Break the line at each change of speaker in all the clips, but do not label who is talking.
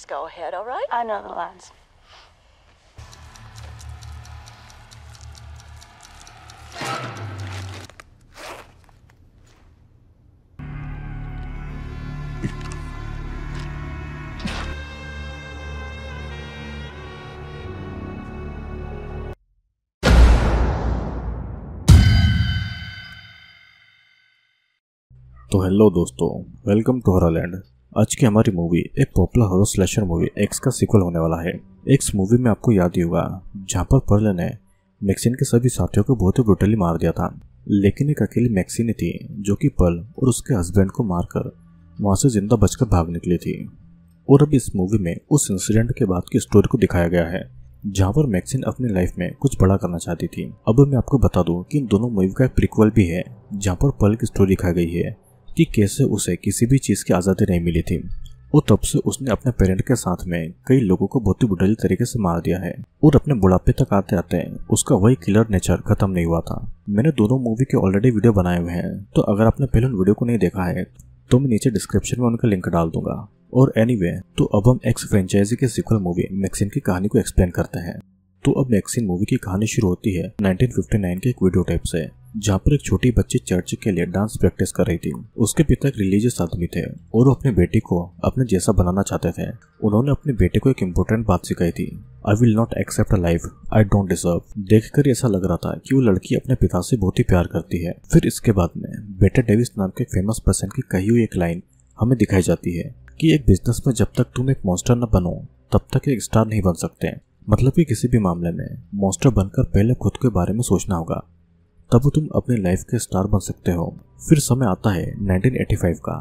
Just go ahead, all right? I know the lines. तो hello दोस्तों welcome to horror land आज की हमारी मूवी एक popular horror slasher movie X का सीक्वल होने वाला है एक्स मूवी में आपको याद ही होगा जहाँ पर पर्ल ने मैक्सिन के सभी साथियों को बहुत ही ब्रुटली मार दिया था लेकिन एक अकेली मैक्सिन थी जो कि पर्ल और उसके हस्बैंड को मारकर वहाँ से जिंदा बचकर भाग निकली थी और अब इस मूवी में उस इंसिडेंट के बाद की स्टोरी को दिखाया गया है जहाँ पर मैक्सिन अपनी लाइफ में कुछ बड़ा करना चाहती थी अब मैं आपको बता दूं कि इन दोनों मूवी का एक प्रिक्वल भी है जहाँ पर पर्ल की स्टोरी दिखाई गई है कि कैसे उसे किसी भी चीज़ की आज़ादी नहीं मिली थी और तब से उसने अपने पेरेंट के साथ में कई लोगों को बहुत ही बुढ़ेल तरीके से मार दिया है और अपने बुढ़ापे तक आते आते उसका वही किलर नेचर खत्म नहीं हुआ था मैंने दोनों मूवी के ऑलरेडी वीडियो बनाए हुए हैं तो अगर आपने पहले उन वीडियो को नहीं देखा है तो मैं नीचे डिस्क्रिप्शन में उनका लिंक डाल दूंगा और एनी anyway, तो अब हम एक्स फ्रेंचाइजी के सिक्वल मूवी मैक्सिन की कहानी को एक्सप्लेन करते हैं तो अब मैक्सिन मूवी की कहानी शुरू होती है 1959 के एक वीडियो टाइप से जहाँ पर एक छोटी बच्ची चर्च के लिए डांस प्रैक्टिस कर रही थी उसके पिता एक रिलीजियस आदमी थे और वो अपने बेटे को अपने जैसा बनाना चाहते थे उन्होंने अपने बेटे को एक इम्पोर्टेंट बात सिखाई थी I will not accept life I don't deserve देख कर ऐसा लग रहा था कि वो लड़की अपने पिता से बहुत ही प्यार करती है फिर इसके बाद में बेटा डेविस नाम के फेमस पर्सन की कही हुई एक लाइन हमें दिखाई जाती है कि एक बिजनेस में जब तक तुम एक मॉन्स्टर न बनो तब तक एक स्टार नहीं बन सकते मतलब कि किसी भी मामले में मॉन्स्टर बनकर पहले खुद के बारे में सोचना होगा तब तुम अपने लाइफ के स्टार बन सकते हो फिर समय आता है 1985 का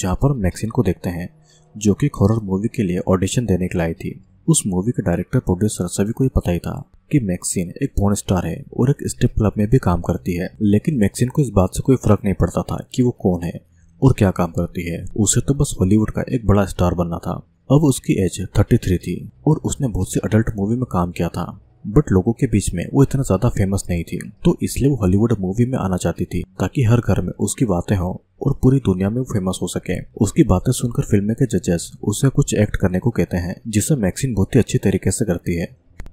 जहाँ पर मैक्सिन को देखते हैं जो कि हॉरर मूवी के लिए ऑडिशन देने के लिए आई थी उस मूवी के डायरेक्टर प्रोड्यूसर सभी को ये पता ही था कि मैक्सिन एक पोर्न स्टार है और एक स्टेप क्लब में भी काम करती है लेकिन मैक्सिन को इस बात से कोई फर्क नहीं पड़ता था कि वो कौन है और क्या काम करती है उसे तो बस हॉलीवुड का एक बड़ा स्टार बनना था अब उसकी एज 33 थी और उसने बहुत सी अडल्ट मूवी में काम किया था बट लोगों के बीच में वो इतना ज्यादा फेमस नहीं थी तो इसलिए वो हॉलीवुड मूवी में आना चाहती थी ताकि हर घर में उसकी बातें हों और पूरी दुनिया में वो फेमस हो सके उसकी बातें सुनकर फिल्म के जजेस उसे कुछ एक्ट करने को कहते हैं जिसे मैक्सिन बहुत ही अच्छी तरीके से करती है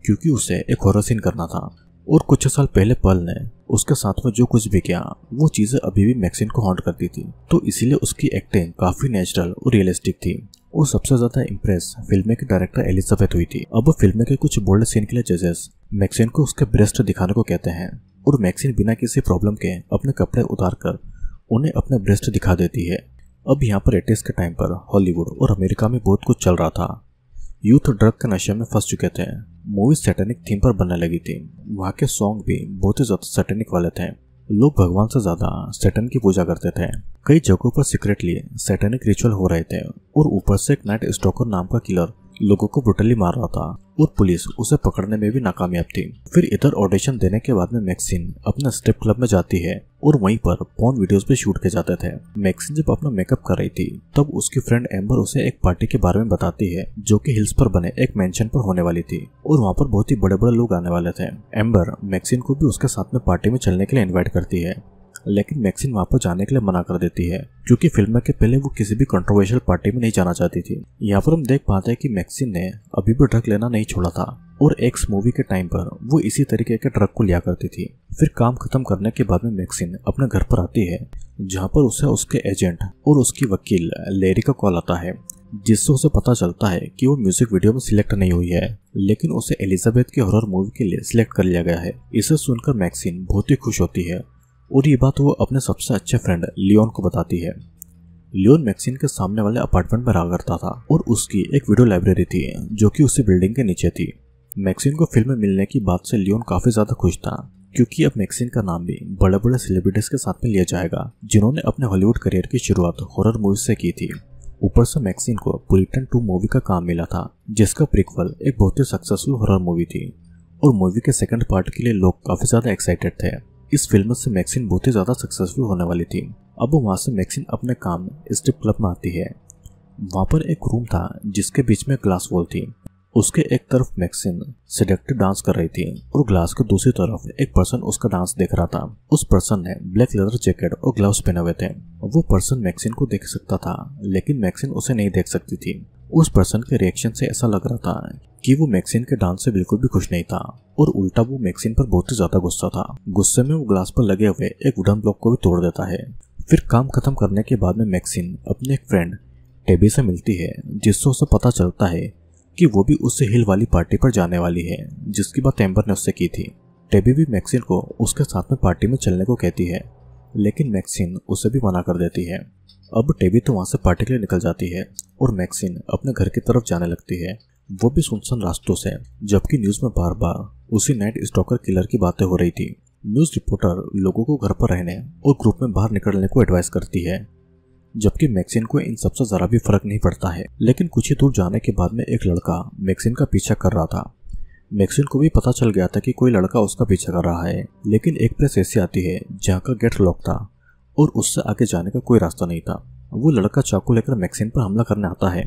क्योंकि उसे एक हॉरर सीन करना था और कुछ साल पहले पल ने उसके साथ में जो कुछ भी किया वो चीजें अभी भी मैक्सिन को हॉन्ट करती थी तो इसीलिए उसकी एक्टिंग काफी नेचुरल और रियलिस्टिक थी और सबसे ज्यादा इम्प्रेस फिल्म के डायरेक्टर एलिजाबेथ हुई थी अब फिल्म के कुछ बोल्ड सीन के लिए जजेस मैक्सिन को उसके ब्रेस्ट दिखाने को कहते हैं और मैक्सिन बिना किसी प्रॉब्लम के अपने कपड़े उतार कर उन्हें अपने ब्रेस्ट दिखा देती है अब यहाँ पर एटेस के टाइम पर हॉलीवुड और अमेरिका में बहुत कुछ चल रहा था यूथ ड्रग के नशे में फंस चुके थे मूवी सैटेनिक थीम पर बनने लगी थी वहाँ के सॉन्ग भी बहुत ही ज़्यादा सैटेनिक वाले थे लोग भगवान से ज्यादा सेटन की पूजा करते थे कई जगहों पर सीक्रेटली सेटेनिक रिचुअल हो रहे थे और ऊपर से एक नाइट स्टॉकर नाम का किलर लोगों को ब्रुटली मार रहा था और पुलिस उसे पकड़ने में भी नाकामयाब थी फिर इधर ऑडिशन देने के बाद में मैक्सिन अपने स्ट्रिप क्लब में जाती है और वहीं पर फोन वीडियोस पे शूट के जाते थे मैक्सिन जब अपना मेकअप कर रही थी तब उसकी फ्रेंड एम्बर उसे एक पार्टी के बारे में बताती है जो कि हिल्स पर बने एक मेंशन पर होने वाली थी और वहाँ पर बहुत ही बड़े बड़े लोग आने वाले थे एम्बर मैक्सिन को भी उसके साथ में पार्टी में चलने के लिए इन्वाइट करती है लेकिन मैक्सिन वहाँ पर जाने के लिए मना कर देती है क्योंकि फिल्म के पहले वो किसी भी कंट्रोवर्शियल पार्टी में नहीं जाना चाहती थी यहाँ पर हम देख पाते हैं कि मैक्सिन ने अभी भी ड्रग लेना नहीं छोड़ा था और एक्स मूवी के टाइम पर वो इसी तरीके के ड्रग को लिया करती थी फिर काम खत्म करने के बाद में मैक्सिन अपने घर पर आती है जहाँ पर उसे उसके एजेंट और उसकी वकील लेरी का कॉल आता है जिससे उसे पता चलता है कि वो म्यूजिक वीडियो में सिलेक्ट नहीं हुई है लेकिन उसे एलिजाबेथ की हॉरर मूवी के लिए सिलेक्ट कर लिया गया है इसे सुनकर मैक्सिन बहुत ही खुश होती है और ये बात वो अपने सबसे अच्छे फ्रेंड लियोन को बताती है लियोन मैक्सिन के सामने वाले अपार्टमेंट में रहा करता था और उसकी एक वीडियो लाइब्रेरी थी जो कि उसी बिल्डिंग के नीचे थी मैक्सिन को फिल्म में मिलने की बात से लियोन काफ़ी ज़्यादा खुश था क्योंकि अब मैक्सिन का नाम भी बड़े बड़े सेलिब्रिटीज़ के साथ में लिया जाएगा जिन्होंने अपने हॉलीवुड करियर की शुरुआत हॉरर मूवीज से की थी ऊपर से मैक्सिन को पुलिटन टू मूवी का काम मिला था जिसका प्रिक्वल एक बहुत ही सक्सेसफुल हॉरर मूवी थी और मूवी के सेकंड पार्ट के लिए लोग काफ़ी ज़्यादा एक्साइटेड थे इस फिल्म से मैक्सिन बहुत ही ज़्यादा सक्सेसफुल होने वाली थी अब वहां से मैक्सिन अपने काम स्ट्रिप क्लब में आती है वहां पर एक रूम था जिसके बीच में ग्लास वॉल थी उसके एक तरफ मैक्सिन सिलेक्टिव डांस कर रही थी और ग्लास के दूसरी तरफ एक पर्सन उसका डांस देख रहा था उस पर्सन ने ब्लैक लेदर जैकेट और ग्लव्स पहने हुए थे वो पर्सन मैक्सिन को देख सकता था लेकिन मैक्सिन उसे नहीं देख सकती थी उस पर्सन के रिएक्शन से ऐसा लग रहा था कि वो मैक्सिन के डांस से बिल्कुल भी खुश नहीं था और उल्टा वो मैक्सिन पर बहुत ही ज्यादा गुस्सा था गुस्से में वो ग्लास पर लगे हुए एक वुडन ब्लॉक को भी तोड़ देता है फिर काम खत्म करने के बाद में मैक्सिन अपने एक फ्रेंड टेबी से मिलती है जिससे उसे पता चलता है कि वो भी उससे हिल वाली पार्टी पर जाने वाली है जिसकी बात एम्बर ने उससे की थी टेबी भी मैक्सिन को उसके साथ में पार्टी में चलने को कहती है लेकिन मैक्सिन उसे भी मना कर देती है अब टेबी तो वहाँ से पार्टी के लिए निकल जाती है और मैक्सिन अपने घर की तरफ जाने लगती है वो भी सुनसान रास्तों से जबकि न्यूज़ में बार बार उसी नाइट स्टॉकर किलर की बातें हो रही थी न्यूज़ रिपोर्टर लोगों को घर पर रहने और ग्रुप में बाहर निकलने को एडवाइस करती है जबकि मैक्सिन को इन सबसे ज़रा भी फर्क नहीं पड़ता है लेकिन कुछ ही दूर जाने के बाद में एक लड़का मैक्सिन का पीछा कर रहा था मैक्सिन को भी पता चल गया था कि कोई लड़का उसका पीछा कर रहा है लेकिन एक प्रेस ऐसी आती है जहाँ का गेट लॉक था और उससे आगे जाने का कोई रास्ता नहीं था वो लड़का चाकू लेकर मैक्सिन पर हमला करने आता है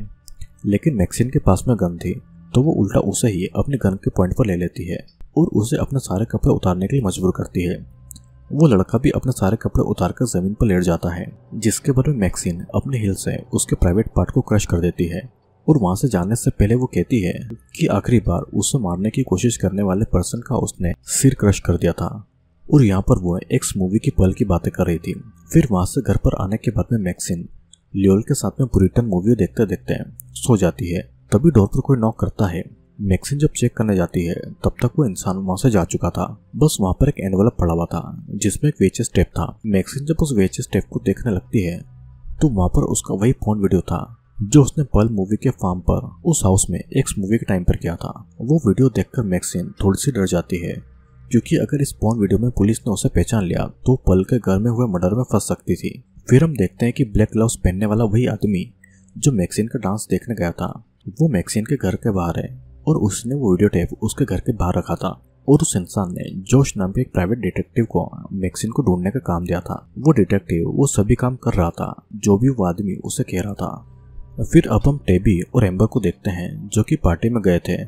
लेकिन मैक्सिन के पास में गन थी तो वो उल्टा उसे ही अपने गन के पॉइंट पर ले लेती है और उसे अपने सारे कपड़े उतारने के लिए मजबूर करती है वो लड़का भी अपने सारे कपड़े उतार कर जमीन पर लेट जाता है जिसके बाद में मैक्सिन अपने हिल से उसके प्राइवेट पार्ट को क्रश कर देती है और वहाँ से जाने से पहले वो कहती है कि आखिरी बार उसे मारने की कोशिश करने वाले पर्सन का उसने सिर क्रश कर दिया था और यहाँ पर वो एक्स मूवी की पल की बातें कर रही थी फिर वहां से घर पर आने के बाद में मैक्सिन लियोल के साथ में पुरिटन मूवी देखते देखते सो जाती है तभी डोर पर कोई नॉक करता है मैक्सिन जब चेक करने जाती है तब तक वो इंसान वहां से जा चुका था बस वहां पर एक एनवलप पड़ा हुआ था जिसमें एक वेचे स्टेप था मैक्सिन जब उस वेचे स्टेप को देखने लगती है तो वहां पर उसका वही फोन वीडियो था जो उसने पल मूवी के फार्म पर उस हाउस में एक्स मूवी के टाइम पर किया था वो वीडियो देखकर मैक्सिन थोड़ी सी डर जाती है क्योंकि अगर इस पॉन वीडियो में पुलिस ने उसे पहचान लिया तो पल के घर में हुए मर्डर में फंस सकती थी फिर हम देखते हैं कि ब्लैक ग्लव्स पहनने वाला वही आदमी जो मैक्सिन का डांस देखने गया था वो मैक्सिन के घर के बाहर है और उसने वो वीडियो टेप उसके घर के बाहर रखा था और उस इंसान ने जोश नाम के एक प्राइवेट डिटेक्टिव को मैक्सिन को ढूंढने का काम दिया था वो डिटेक्टिव वो सभी काम कर रहा था जो भी वो आदमी उसे कह रहा था फिर अब हम टेबी और एम्बर को देखते हैं जो कि पार्टी में गए थे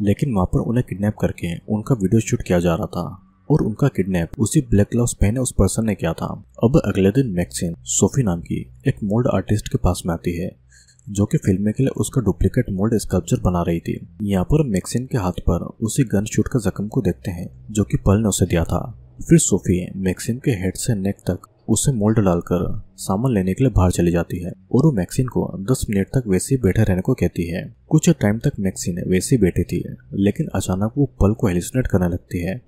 लेकिन वहाँ पर उन्हें किडनैप करके उनका वीडियो शूट किया जा रहा था और उनका किडनैप उसी ब्लैक ग्लव्स पहने उस पर्सन ने किया था अब अगले दिन मैक्सिन सोफी नाम की एक मोल्ड आर्टिस्ट के पास में आती है जो कि फिल्म के लिए उसका डुप्लीकेट मोल्ड स्कल्पचर बना रही थी यहाँ पर मैक्सिन के हाथ पर उसी गन शूट का जख्म को देखते हैं जो कि पल ने उसे दिया था फिर सोफी मैक्सिन के हेड से नेक तक उसे मोल्ड डालकर सामान लेने के लिए बाहर चली जाती है और वो मैक्सिन को 10 मिनट तक वैसे ही बैठे रहने को कहती है कुछ टाइम तक मैक्सिन वैसे ही बैठी थी लेकिन अचानक वो पल को हेलिसनेट करने लगती है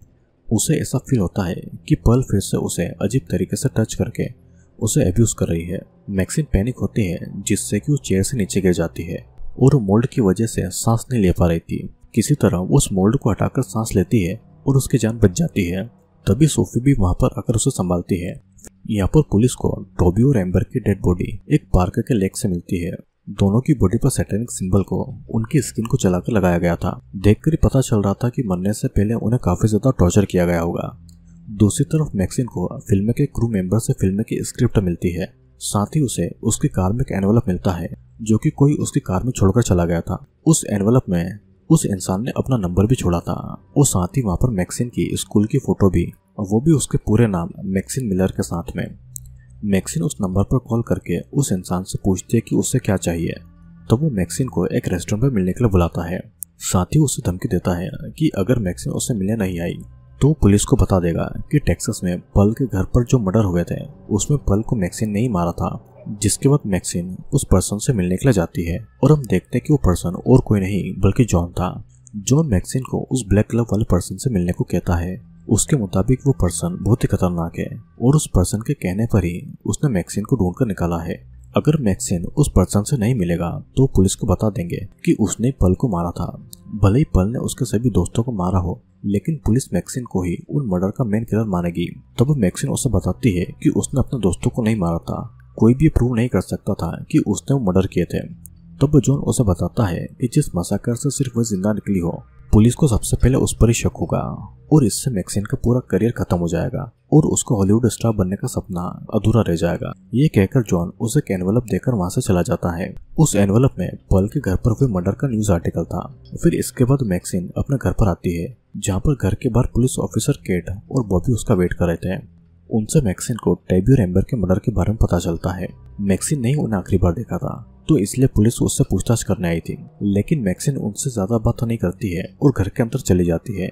उसे ऐसा फील होता है कि पल फिर से उसे अजीब तरीके से टच करके उसे अब्यूज कर रही है मैक्सिन पैनिक होती है जिससे कि वो चेयर से नीचे गिर जाती है और मोल्ड की वजह से सांस नहीं ले पा रही थी किसी तरह उस मोल्ड को हटाकर सांस लेती है और उसकी जान बच जाती है तभी सोफी भी वहां पर आकर उसे संभालती है यहाँ पर पुलिस को टोबी और एम्बर की डेड बॉडी एक पार्क के लेक से मिलती है दोनों की बॉडी पर सेटेनिक सिंबल को उनकी स्किन को चलाकर लगाया गया था देखकर ही पता चल रहा था कि मरने से पहले उन्हें काफी ज्यादा टॉर्चर किया गया होगा दूसरी तरफ मैक्सिन को फिल्म के क्रू मेंबर से फिल्म की स्क्रिप्ट मिलती है साथ ही उसे उसकी कार में एक एनवलप मिलता है जो कि कोई उसकी कार में छोड़कर चला गया था उस एनवलप में उस इंसान ने अपना नंबर भी छोड़ा था और साथ ही वहाँ पर मैक्सिन की स्कूल की फोटो भी और वो भी उसके पूरे नाम मैक्सिन मिलर के साथ में मैक्सिन उस नंबर पर कॉल करके उस इंसान से पूछती है कि उससे क्या चाहिए तो वो मैक्सिन को एक रेस्टोरेंट में मिलने के लिए बुलाता है साथ ही उसे धमकी देता है कि अगर मैक्सिन उससे मिलने नहीं आई तो पुलिस को बता देगा कि टेक्सास में पल के घर पर जो मर्डर हुए थे उसमें पल को मैक्सिन ने ही मारा था जिसके बाद मैक्सिन उस पर्सन से मिलने के लिए जाती है और हम देखते हैं कि वो पर्सन और कोई नहीं बल्कि जॉन था जॉन मैक्सिन को उस ब्लैक क्लब वाले पर्सन से मिलने को कहता है उसके मुताबिक वो पर्सन बहुत ही खतरनाक है और उस पर्सन के कहने पर ही उसने मैक्सिन को ढूंढ कर निकाला है अगर मैक्सिन उस पर्सन से नहीं मिलेगा तो पुलिस को बता देंगे कि उसने पल को मारा था भले ही पल ने उसके सभी दोस्तों को मारा हो लेकिन पुलिस मैक्सिन को ही उन मर्डर का मेन किलर मानेगी तब मैक्सिन उसे बताती है कि उसने अपने दोस्तों को नहीं मारा था कोई भी प्रूव नहीं कर सकता था कि उसने वो मर्डर किए थे तब जॉन उसे बताता है कि जिस मसाकर से सिर्फ वह जिंदा निकली हो पुलिस को सबसे पहले उस पर ही शक होगा और इससे मैक्सिन का पूरा करियर खत्म हो जाएगा और उसको हॉलीवुड स्टार बनने का सपना अधूरा रह जाएगा ये कहकर जॉन उसे एक एनवलप देकर वहाँ से चला जाता है उस एनवलप में पल के घर पर हुए मर्डर का न्यूज आर्टिकल था फिर इसके बाद मैक्सिन अपने घर पर आती है जहाँ पर घर के बाहर पुलिस ऑफिसर केट और बॉबी उसका वेट कर रहे थे उनसे मैक्सिन को टेब्यू रेम्बर के मर्डर के बारे में पता चलता है मैक्सिन ने उन्हें आखिरी बार देखा था तो इसलिए पुलिस उससे पूछताछ करने आई थी लेकिन मैक्सिन उनसे ज्यादा बात नहीं करती है और घर के अंदर चली जाती है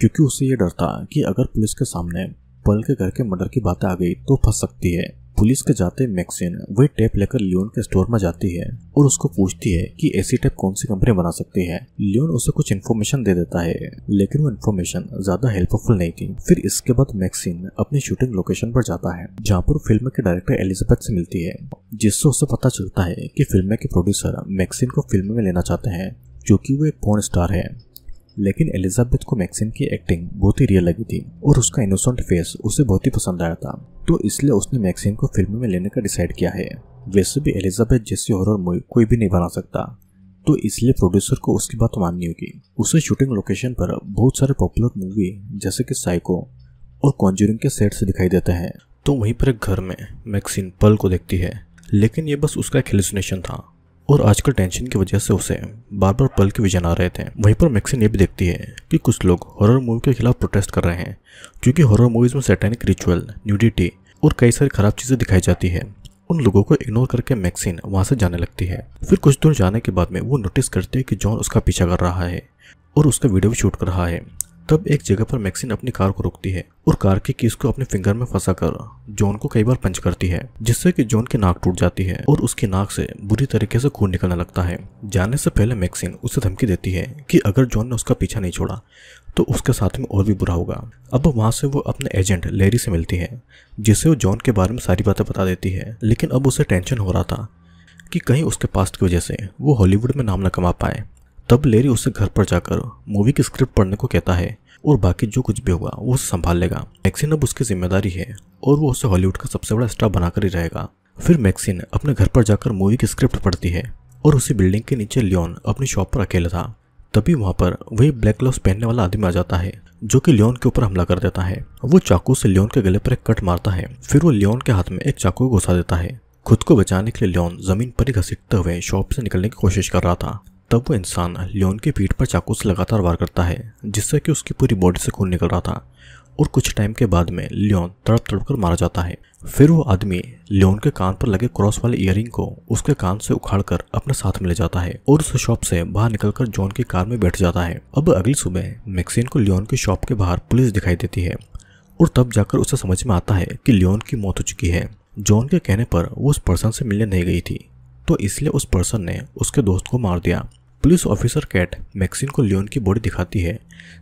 क्योंकि उसे ये डर था कि अगर पुलिस के सामने पल के घर के मर्डर की बात आ गई तो फंस सकती है पुलिस के जाते मैक्सिन वही टेप लेकर लियोन के स्टोर में जाती है और उसको पूछती है कि ऐसी टेप कौन सी कंपनी बना सकती है लियोन उसे कुछ इन्फॉर्मेशन दे देता है लेकिन वो इन्फॉर्मेशन ज्यादा हेल्पफुल नहीं थी फिर इसके बाद मैक्सिन अपनी शूटिंग लोकेशन पर जाता है जहाँ पर फिल्म के डायरेक्टर एलिजाबेथ से मिलती है जिससे उसे पता चलता है की फिल्म के प्रोड्यूसर मैक्सिन को फिल्म में लेना चाहते हैं क्योंकि वो एक पोर्न स्टार है लेकिन एलिजाबेथ को मैक्सिन की एक्टिंग बहुत ही रियल लगी थी और उसका इनोसेंट फेस उसे बहुत ही पसंद आया था तो इसलिए उसने मैक्सिन को फिल्म में लेने का डिसाइड किया है वैसे भी एलिजाबेथ जैसी हॉरर मूवी कोई भी नहीं बना सकता तो इसलिए प्रोड्यूसर को उसकी बात माननी होगी उसे शूटिंग लोकेशन पर बहुत सारे पॉपुलर मूवी जैसे कि साइको और कॉन्जूरिंग के सेट्स दिखाई देते हैं तो वहीं पर एक घर में मैक्सिन पल को देखती है लेकिन ये बस उसका एक हेलुसिनेशन था और आजकल टेंशन की वजह से उसे बार बार पल के विजन आ रहे थे वहीं पर मैक्सिन ये भी देखती है कि कुछ लोग हॉरर मूवी के खिलाफ प्रोटेस्ट कर रहे हैं क्योंकि हॉरर मूवीज़ में सैटेनिक रिचुअल न्यूडिटी और कई सारी खराब चीज़ें दिखाई जाती है उन लोगों को इग्नोर करके मैक्सिन वहाँ से जाने लगती है फिर कुछ दूर जाने के बाद में वो नोटिस करती है कि जॉन उसका पीछा कर रहा है और उसका वीडियो भी शूट कर रहा है तब एक जगह पर मैक्सिन अपनी कार को रोकती है और कार की कीस को अपने फिंगर में फंसा कर जॉन को कई बार पंच करती है जिससे कि जॉन की नाक टूट जाती है और उसकी नाक से बुरी तरीके से खून निकलने लगता है जाने से पहले मैक्सिन उसे धमकी देती है कि अगर जॉन ने उसका पीछा नहीं छोड़ा तो उसके साथ में और भी बुरा होगा अब वहाँ से वो अपने एजेंट लेरी से मिलती है जिसे वो जॉन के बारे में सारी बातें बता देती है लेकिन अब उसे टेंशन हो रहा था कि कहीं उसके पास्ट की वजह से वो हॉलीवुड में नाम न कमा पाए तब लेरी उसे घर पर जाकर मूवी की स्क्रिप्ट पढ़ने को कहता है और बाकी जो कुछ भी होगा वो संभाल लेगा मैक्सिन अब उसकी जिम्मेदारी है और वो उसे हॉलीवुड का सबसे बड़ा स्टार बनाकर ही रहेगा फिर मैक्सिन अपने घर पर जाकर मूवी की स्क्रिप्ट पढ़ती है और उसी बिल्डिंग के नीचे लियोन अपनी शॉप पर अकेला था तभी वहाँ पर वही ब्लैक ग्लव पहनने वाला आदमी आ जाता है जो कि लियोन के ऊपर हमला कर देता है वो चाकू से लियोन के गले पर एक कट मारता है फिर वो लियोन के हाथ में एक चाकू घुसा देता है खुद को बचाने के लिए लियोन जमीन पर ही घसीटते हुए शॉप से निकलने की कोशिश कर रहा था तब वो इंसान लियोन की पीठ पर चाकू से लगातार वार करता है जिससे कि उसकी पूरी बॉडी से खून निकल रहा था और कुछ टाइम के बाद में लियोन तड़प तड़प कर मारा जाता है फिर वो आदमी लियोन के कान पर लगे क्रॉस वाले इयरिंग को उसके कान से उखाड़ कर अपने साथ में ले जाता है और उस शॉप से बाहर निकलकर जॉन की कार में बैठ जाता है अब अगली सुबह मैक्सिन को लियोन की शॉप के बाहर पुलिस दिखाई देती है और तब जाकर उसे समझ में आता है कि लियोन की मौत हो चुकी है जॉन के कहने पर वो उस पर्सन से मिलने नहीं गई थी तो इसलिए उस पर्सन ने उसके दोस्त को मार दिया पुलिस ऑफिसर कैट मैक्सिन को लियोन की बॉडी दिखाती है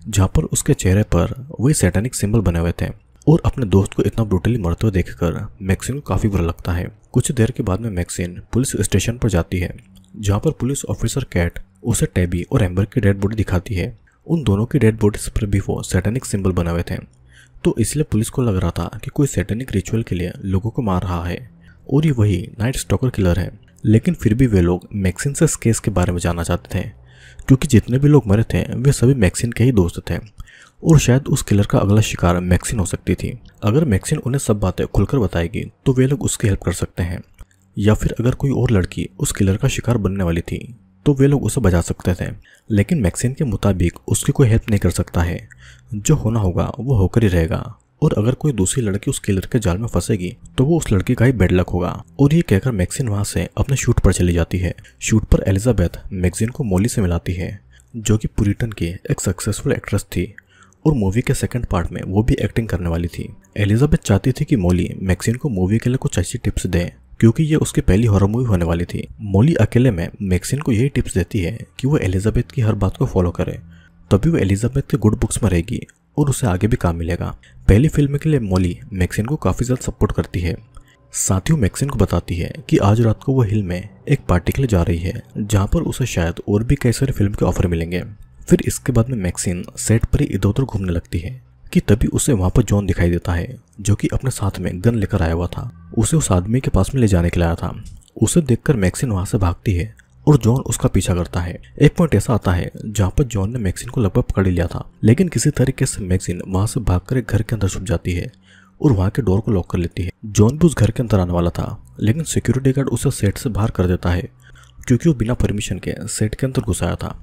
जहाँ पर उसके चेहरे पर वही सैटेनिक सिंबल बने हुए थे और अपने दोस्त को इतना ब्रूटली मरते हुए देखकर मैक्सिन को काफ़ी बुरा लगता है कुछ देर के बाद में मैक्सिन पुलिस स्टेशन पर जाती है जहाँ पर पुलिस ऑफिसर कैट उसे टैबी और एम्बर की डेड बॉडी दिखाती है उन दोनों की डेड बॉडीज पर भी वो सैटेनिक सिंबल बने हुए थे तो इसलिए पुलिस को लग रहा था कि कोई सैटेनिक रिचुअल के लिए लोगों को मार रहा है और ये वही नाइट स्टॉकर किलर है लेकिन फिर भी वे लोग मैक्सिन से केस के बारे में जानना चाहते थे क्योंकि जितने भी लोग मरे थे वे सभी मैक्सिन के ही दोस्त थे और शायद उस किलर का अगला शिकार मैक्सिन हो सकती थी अगर मैक्सिन उन्हें सब बातें खुलकर बताएगी तो वे लोग उसकी हेल्प कर सकते हैं या फिर अगर कोई और लड़की उस किलर का शिकार बनने वाली थी तो वे लोग उसे बचा सकते थे लेकिन मैक्सिन के मुताबिक उसकी कोई हेल्प नहीं कर सकता है जो होना होगा वो होकर ही रहेगा और अगर कोई दूसरी लड़की उस किलर के जाल में फंसेगी तो वो उस लड़की का ही बेड लक होगा और ये कहकर मैक्सिन वहां से अपने शूट पर चली जाती है शूट पर एलिजाबेथ मैगजीन को मोली से मिलाती है जो कि पुरिटन की एक सक्सेसफुल एक्ट्रेस थी और मूवी के सेकंड पार्ट में वो भी एक्टिंग करने वाली थी एलिजाबेथ चाहती थी कि मोली मैक्सिन को मूवी के लिए कुछ अच्छी टिप्स दे क्योंकि ये उसकी पहली हॉरर मूवी होने वाली थी मोली अकेले में मैक्सिन को यही टिप्स देती है कि वो एलिजाबेथ की हर बात को फॉलो करे तभी वो एलिजाबेथ के गुड बुक्स में रहेगी और उसे आगे भी काम मिलेगा पहली फिल्म के लिए मोली मैक्सिन को काफ़ी ज़्यादा सपोर्ट करती है साथ ही मैक्सिन को बताती है कि आज रात को वो हिल में एक पार्टी के लिए जा रही है जहाँ पर उसे शायद और भी कई सारे फिल्म के ऑफर मिलेंगे फिर इसके बाद में मैक्सिन सेट पर ही इधर उधर घूमने लगती है कि तभी उसे वहाँ पर जॉन दिखाई देता है जो कि अपने साथ में गन लेकर आया हुआ था उसे उस आदमी के पास में ले जाने के लिए आया था उसे देखकर मैक्सिन वहाँ से भागती है और जॉन उसका पीछा करता है एक पॉइंट ऐसा आता है जहाँ पर जॉन ने मैक्सिन को लगभग पकड़ लिया था लेकिन किसी तरीके से मैक्सिन वहाँ से भाग एक घर के अंदर छुप जाती है और वहाँ के डोर को लॉक कर लेती है जॉन भी उस घर के अंदर आने वाला था लेकिन सिक्योरिटी गार्ड उसे सेट से बाहर कर देता है क्योंकि वो बिना परमिशन के सेट के अंदर घुसाया था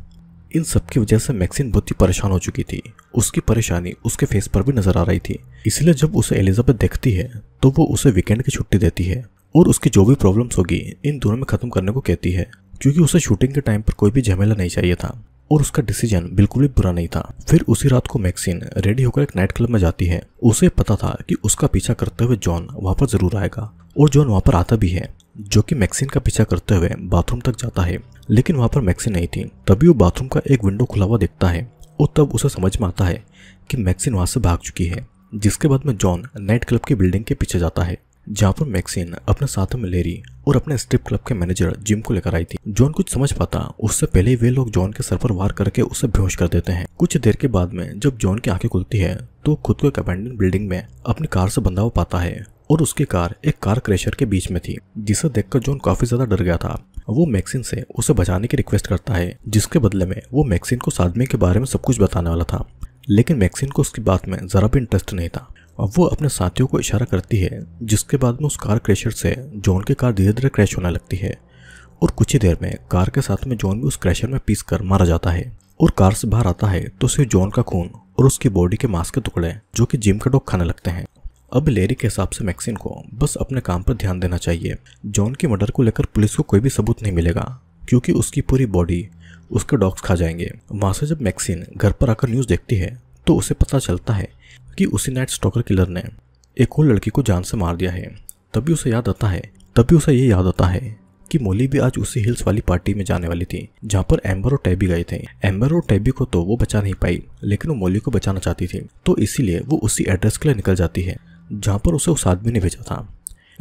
इन सब की वजह से मैक्सिन बहुत ही परेशान हो चुकी थी उसकी परेशानी उसके फेस पर भी नजर आ रही थी इसलिए जब उसे एलिजाबेथ देखती है तो वो उसे वीकेंड की छुट्टी देती है और उसकी जो भी प्रॉब्लम्स होगी इन दोनों में खत्म करने को कहती है क्योंकि उसे शूटिंग के टाइम पर कोई भी झमेला नहीं चाहिए था और उसका डिसीजन बिल्कुल भी बुरा नहीं था फिर उसी रात को मैक्सिन रेडी होकर एक नाइट क्लब में जाती है उसे पता था कि उसका पीछा करते हुए जॉन वहां पर जरूर आएगा और जॉन वहां पर आता भी है जो कि मैक्सिन का पीछा करते हुए बाथरूम तक जाता है लेकिन वहां पर मैक्सिन नहीं थी तभी वो बाथरूम का एक विंडो खुला हुआ देखता है और तब उसे समझ में आता है कि मैक्सिन वहां से भाग चुकी है जिसके बाद में जॉन नाइट क्लब की बिल्डिंग के पीछे जाता है जहाँ पर मैक्सिन अपने साथ में लेरी और अपने स्ट्रिप क्लब के मैनेजर जिम को लेकर आई थी जॉन कुछ समझ पाता उससे पहले वे लोग जॉन के सर पर वार करके उसे बेहोश कर देते हैं कुछ देर के बाद में जब जॉन की आंखें खुलती है तो खुद को एक अबेंडन बिल्डिंग में अपनी कार से बंधा हुआ पाता है और उसकी कार एक कार क्रेशर के बीच में थी जिसे देखकर जॉन काफी ज्यादा डर गया था वो मैक्सिन से उसे बचाने की रिक्वेस्ट करता है जिसके बदले में वो मैक्सिन को सादमे के बारे में सब कुछ बताने वाला था लेकिन मैक्सिन को उसकी बात में जरा भी इंटरेस्ट नहीं था अब वो अपने साथियों को इशारा करती है जिसके बाद में उस कार क्रैशर से जॉन की कार धीरे धीरे क्रैश होने लगती है और कुछ ही देर में कार के साथ में जॉन भी उस क्रैशर में पीस कर मारा जाता है और कार से बाहर आता है तो सिर्फ जॉन का खून और उसकी बॉडी के मास्क के टुकड़े जो कि जिम का डॉग खाने लगते हैं अब लेरी के हिसाब से मैक्सिन को बस अपने काम पर ध्यान देना चाहिए जॉन की मर्डर को लेकर पुलिस को कोई भी सबूत नहीं मिलेगा क्योंकि उसकी पूरी बॉडी उसके डॉग्स खा जाएंगे वहां से जब मैक्सिन घर पर आकर न्यूज देखती है तो उसे पता चलता है कि उसी नाइट स्टॉकर किलर ने एक और लड़की को जान से मार दिया है तभी उसे याद आता है तभी उसे ये याद आता है कि मोली भी आज उसी हिल्स वाली पार्टी में जाने वाली थी जहाँ पर एम्बर और टैबी गए थे एम्बर और टैबी को तो वो बचा नहीं पाई लेकिन वो मोली को बचाना चाहती थी तो इसीलिए वो उसी एड्रेस के लिए निकल जाती है जहाँ पर उसे उस आदमी ने भेजा था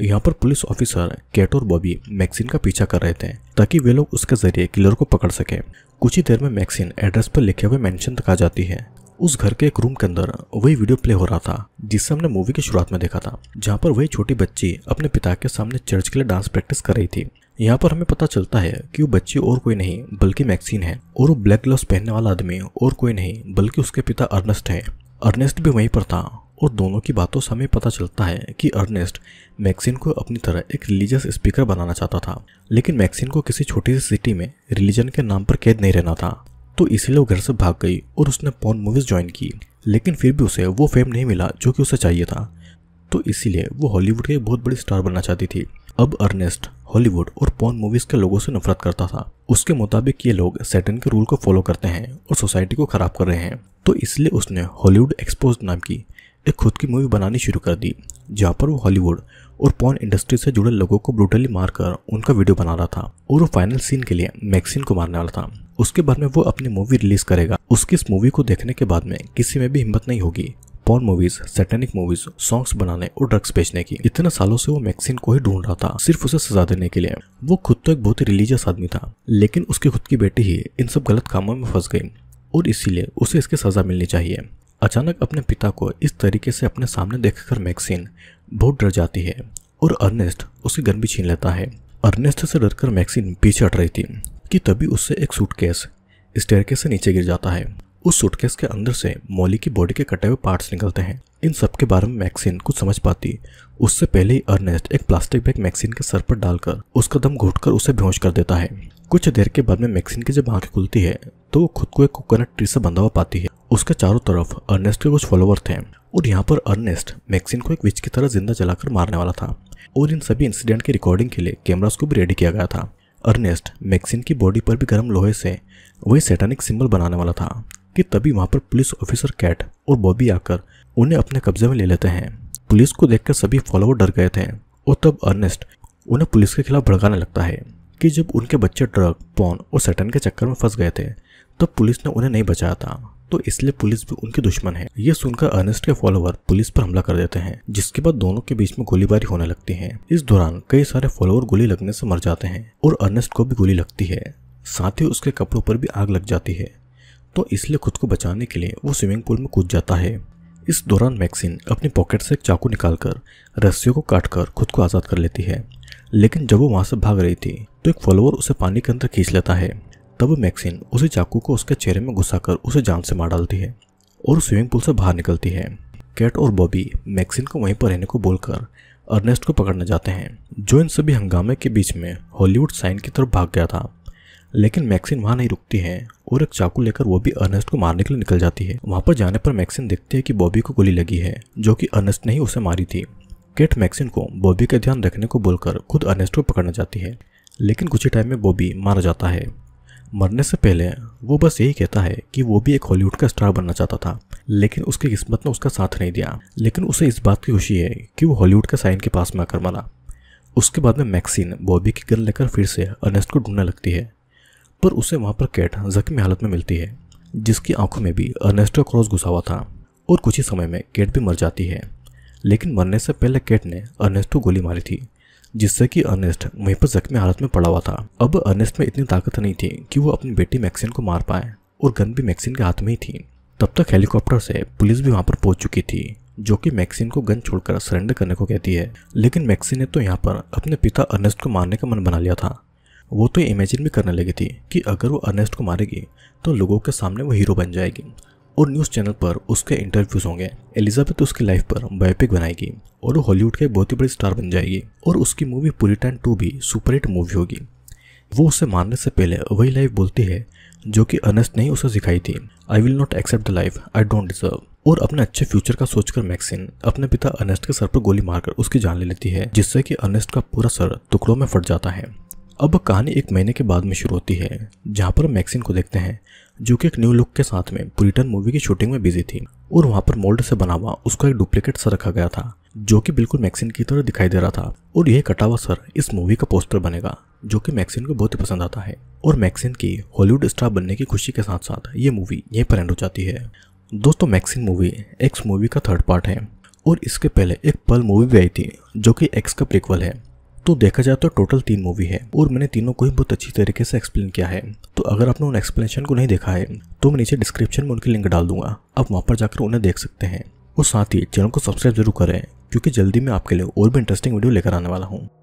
यहाँ पर पुलिस ऑफिसर कैट और बॉबी मैक्सिन का पीछा कर रहे थे ताकि वे लोग उसके जरिए किलर को पकड़ सके कुछ ही देर में मैक्सिन एड्रेस पर लिखे हुए मेंशन तक आ जाती है उस घर के एक रूम के अंदर वही वीडियो प्ले हो रहा था जिसे हमने मूवी की शुरुआत में देखा था जहाँ पर वही छोटी बच्ची अपने पिता के सामने चर्च के लिए डांस प्रैक्टिस कर रही थी यहाँ पर हमें पता चलता है कि वो बच्ची और कोई नहीं बल्कि मैक्सीन है और वो ब्लैक ग्लव पहनने वाला आदमी और कोई नहीं बल्कि उसके पिता अर्नेस्ट है अर्नेस्ट भी वहीं पर था और दोनों की बातों से हमें पता चलता है कि अर्नेस्ट मैक्सिन को अपनी तरह एक रिलीजियस स्पीकर बनाना चाहता था लेकिन मैक्सिन को किसी छोटी सी सिटी में रिलीजन के नाम पर कैद नहीं रहना था तो इसीलिए वो घर से भाग गई और उसने पॉन मूवीज ज्वाइन की लेकिन फिर भी उसे वो फेम नहीं मिला जो कि उसे चाहिए था तो इसीलिए वो हॉलीवुड की बहुत बड़ी स्टार बनना चाहती थी अब अर्नेस्ट हॉलीवुड और पॉन मूवीज के लोगों से नफरत करता था उसके मुताबिक ये लोग सेटन के रूल को फॉलो करते हैं और सोसाइटी को खराब कर रहे हैं तो इसलिए उसने हॉलीवुड एक्सपोज नाम की एक खुद की मूवी बनानी शुरू कर दी जहाँ पर वो हॉलीवुड और पॉन इंडस्ट्री से जुड़े लोगों को ब्रूटली मारकर उनका वीडियो बना रहा था और वो फाइनल सीन के लिए मैक्सिन को मारने वाला था उसके बाद में वो अपनी मूवी रिलीज करेगा उसकी इस मूवी को देखने के बाद में किसी में भी हिम्मत नहीं होगी porn movies satanic movies songs बनाने और ड्रग्स बेचने की इतने सालों से वो मैक्सिन को ही ढूंढ रहा था सिर्फ उसे सजा देने के लिए वो खुद तो एक बहुत ही रिलीजियस आदमी था लेकिन उसकी खुद की बेटी ही इन सब गलत कामों में फंस गई और इसीलिए उसे इसकी सजा मिलनी चाहिए अचानक अपने पिता को इस तरीके से अपने सामने देखकर मैक्सिन बहुत डर जाती है और अर्नेस्ट उसकी गन भी छीन लेता है अर्नेस्ट से डरकर मैक्सिन पीछे हट रही थी कि तभी उससे एक सूटकेस स्टेयर से नीचे गिर जाता है उस सूटकेस के अंदर से मौली की बॉडी के कटे हुए पार्ट्स निकलते हैं इन सब के बारे में मैक्सिन कुछ समझ पाती उससे पहले ही अर्नेस्ट एक प्लास्टिक बैग मैक्सिन के सर पर डालकर उसका दम घोट कर उसे बेहोश कर देता है कुछ देर के बाद में मैक्सिन की जब आंखें खुलती है तो वो खुद को एक कोकोनट ट्री से बंधा हुआ पाती है उसके चारों तरफ अर्नेस्ट के कुछ फॉलोअर थे और यहाँ पर अर्नेस्ट मैक्सिन को एक विच की तरह जिंदा जलाकर मारने वाला था और इन सभी इंसिडेंट की रिकॉर्डिंग के लिए कैमरास को भी रेडी किया गया था अर्नेस्ट मैक्सिन की बॉडी पर भी गर्म लोहे से वही सेटानिक सिंबल बनाने वाला था कि तभी वहाँ पर पुलिस ऑफिसर कैट और बॉबी आकर उन्हें अपने कब्जे में ले लेते हैं पुलिस को देखकर सभी फॉलोअर डर गए थे और तब अर्नेस्ट उन्हें पुलिस के खिलाफ भड़काने लगता है कि जब उनके बच्चे ड्रग पॉन और सेटन के चक्कर में फंस गए थे तो पुलिस ने उन्हें नहीं बचाया था तो इसलिए पुलिस भी उनके दुश्मन है ये सुनकर अर्नेस्ट के फॉलोवर पुलिस पर हमला कर देते हैं जिसके बाद दोनों के बीच में गोलीबारी होने लगती है इस दौरान कई सारे फॉलोवर गोली लगने से मर जाते हैं और अर्नेस्ट को भी गोली लगती है साथ ही उसके कपड़ों पर भी आग लग जाती है तो इसलिए खुद को बचाने के लिए वो स्विमिंग पूल में कूद जाता है इस दौरान मैक्सिन अपनी पॉकेट से एक चाकू निकालकर रस्सियों को काटकर खुद को आज़ाद कर लेती है लेकिन जब वो वहाँ से भाग रही थी तो एक फॉलोवर उसे पानी के अंदर खींच लेता है तब मैक्सिन उसी चाकू को उसके चेहरे में घुसा कर उसे जान से मार डालती है और स्विमिंग पूल से बाहर निकलती है कैट और बॉबी मैक्सिन को वहीं पर रहने को बोलकर अर्नेस्ट को पकड़ने जाते हैं जो इन सभी हंगामे के बीच में हॉलीवुड साइन की तरफ भाग गया था लेकिन मैक्सिन वहाँ नहीं रुकती है और एक चाकू लेकर वो भी अर्नेस्ट को मारने के लिए निकल जाती है वहाँ पर जाने पर मैक्सिन देखती है कि बॉबी को गोली लगी है जो कि अर्नेस्ट ने ही उसे मारी थी केट मैक्सिन को बॉबी का ध्यान रखने को बोलकर खुद अर्नेस्ट को पकड़ना चाहती है लेकिन कुछ ही टाइम में बॉबी मारा जाता है मरने से पहले वो बस यही कहता है कि वो भी एक हॉलीवुड का स्टार बनना चाहता था लेकिन उसकी किस्मत ने उसका साथ नहीं दिया लेकिन उसे इस बात की खुशी है कि वो हॉलीवुड के साइन के पास में आकर मरा उसके बाद में मैक्सिन बॉबी की गल लेकर फिर से अनेस्ट को ढूंढने लगती है पर उसे वहाँ पर कैट जख्मी हालत में मिलती है जिसकी आंखों में भी अर्नेस्ट का क्रॉस घुसा हुआ था और कुछ ही समय में कैट भी मर जाती है लेकिन मरने से पहले कैट ने अर्नेस्ट को गोली मारी थी जिससे कि अर्नेस्ट वहीं पर जख्मी हालत में पड़ा हुआ था अब अर्नेस्ट में इतनी ताकत नहीं थी कि वो अपनी बेटी मैक्सिन को मार पाए और गन भी मैक्सिन के हाथ में ही थी तब तक हेलीकॉप्टर से पुलिस भी वहां पर पहुंच चुकी थी जो कि मैक्सिन को गन छोड़कर सरेंडर करने को कहती है लेकिन मैक्सिन ने तो यहाँ पर अपने पिता अर्नेस्ट को मारने का मन बना लिया था वो तो इमेजिन भी करने लगी थी कि अगर वो अर्नेस्ट को मारेगी तो लोगों के सामने वो हीरो बन जाएगी और न्यूज़ चैनल पर उसके इंटरव्यूज़ होंगे एलिजाबेथ उसकी लाइफ पर बायोपिक बनाएगी और वो हॉलीवुड के बहुत ही बड़ी स्टार बन जाएगी और उसकी मूवी पुरिटन टू भी सुपरहिट मूवी होगी वो उसे मारने से पहले वही लाइफ बोलती है जो कि अनस्ट ने उसे सिखाई थी I will not accept the life I don't deserve और अपने अच्छे फ्यूचर का सोचकर मैक्सिन अपने पिता अनेस्ट के सर पर गोली मारकर उसकी जान ले लेती है जिससे कि अनेस्ट का पूरा सर टुकड़ों में फट जाता है अब कहानी एक महीने के बाद में शुरू होती है जहाँ पर मैक्सिन को देखते हैं जो कि एक न्यू लुक के साथ में पुरिटन मूवी की शूटिंग में बिजी थी और वहाँ पर मोल्ड से बना हुआ उसका एक डुप्लीकेट सर रखा गया था जो कि बिल्कुल मैक्सिन की तरह दिखाई दे रहा था और यह कटा हुआ सर इस मूवी का पोस्टर बनेगा जो कि मैक्सिन को बहुत ही पसंद आता है और मैक्सिन की हॉलीवुड स्टार बनने की खुशी के साथ साथ ये मूवी यहीं पर एंड हो जाती है दोस्तों मैक्सिन मूवी एक्स मूवी का थर्ड पार्ट है और इसके पहले एक पल मूवी भी आई थी जो कि एक्स का प्रिक्वल है तो देखा जाए तो टोटल तीन मूवी है और मैंने तीनों को ही बहुत अच्छी तरीके से एक्सप्लेन किया है तो अगर आपने उन एक्सप्लेनेशन को नहीं देखा है तो मैं नीचे डिस्क्रिप्शन में उनकी लिंक डाल दूंगा आप वहाँ पर जाकर उन्हें देख सकते हैं और साथ ही चैनल को सब्सक्राइब जरूर करें क्योंकि जल्दी मैं आपके लिए और भी इंटरेस्टिंग वीडियो लेकर आने वाला हूँ